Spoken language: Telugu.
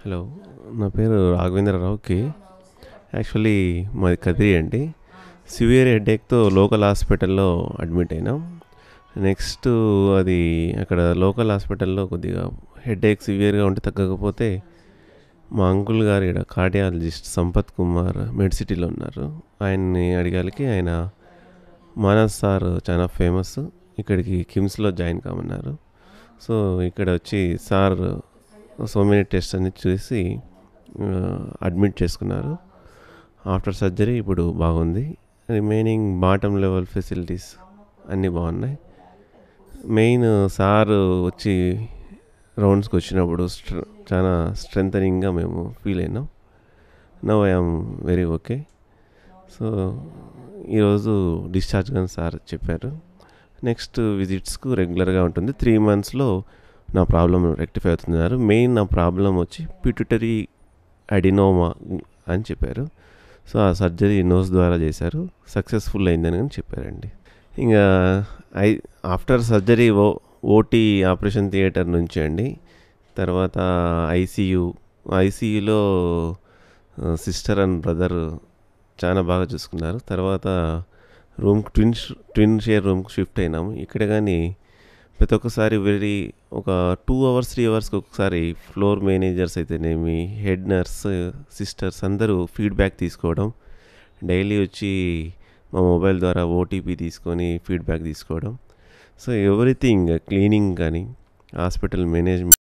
హలో నా పేరు రాఘవేంద్రరావుకి యాక్చువల్లీ మాది కదిరి అండి సివియర్ హెడ్డేక్తో లోకల్ హాస్పిటల్లో అడ్మిట్ అయినాం నెక్స్ట్ అది అక్కడ లోకల్ హాస్పిటల్లో కొద్దిగా హెడేక్ సివియర్గా ఉంటే తగ్గకపోతే మా అంకుల్ గారు ఇక్కడ కార్డియాలజిస్ట్ సంపత్ కుమార్ మెడ్సిటీలో ఉన్నారు ఆయన్ని అడిగాలికి ఆయన మానస్ సార్ చాలా ఫేమస్ ఇక్కడికి కిమ్స్లో జాయిన్ కామన్నారు సో ఇక్కడ వచ్చి సార్ సో మెనీ టెస్ట్ అన్ని చూసి అడ్మిట్ చేసుకున్నారు ఆఫ్టర్ సర్జరీ ఇప్పుడు బాగుంది రిమైనింగ్ బాటమ్ లెవెల్ ఫెసిలిటీస్ అన్నీ బాగున్నాయి మెయిన్ సార్ వచ్చి రౌండ్స్కి వచ్చినప్పుడు స్ట్ర చాలా స్ట్రెంథనింగ్గా మేము ఫీల్ అయినాం now I'm very okay so ఈరోజు డిశ్చార్జ్ కానీ సార్ చెప్పారు నెక్స్ట్ విజిట్స్కు రెగ్యులర్గా ఉంటుంది త్రీ మంత్స్లో నా ప్రాబ్లం రెక్టిఫై అవుతున్నారు మెయిన్ నా ప్రాబ్లం వచ్చి ప్యూటరీ అడినోమా అని చెప్పారు సో ఆ సర్జరీ నోస్ ద్వారా చేశారు సక్సెస్ఫుల్ అయిందని అని చెప్పారండి ఇంకా ఐ ఆఫ్టర్ సర్జరీ ఓ ఓటీ ఆపరేషన్ థియేటర్ నుంచి అండి తర్వాత ఐసీయూ ఐసీయూలో సిస్టర్ అండ్ బ్రదర్ చాలా బాగా చూసుకున్నారు తర్వాత రూమ్ ట్విన్ ట్విన్ షేర్ రూమ్కి షిఫ్ట్ అయినాము ఇక్కడ కానీ ప్రతి ఒక్కసారి వెరీ ఒక టూ అవర్స్ త్రీ అవర్స్కి ఒకసారి ఫ్లోర్ మేనేజర్స్ అయితేనేమి హెడ్ నర్స్ సిస్టర్స్ అందరూ ఫీడ్బ్యాక్ తీసుకోవడం డైలీ వచ్చి మా మొబైల్ ద్వారా ఓటీపీ తీసుకొని ఫీడ్బ్యాక్ తీసుకోవడం సో ఎవ్రీథింగ్ క్లీనింగ్ కానీ హాస్పిటల్ మేనేజ్మెంట్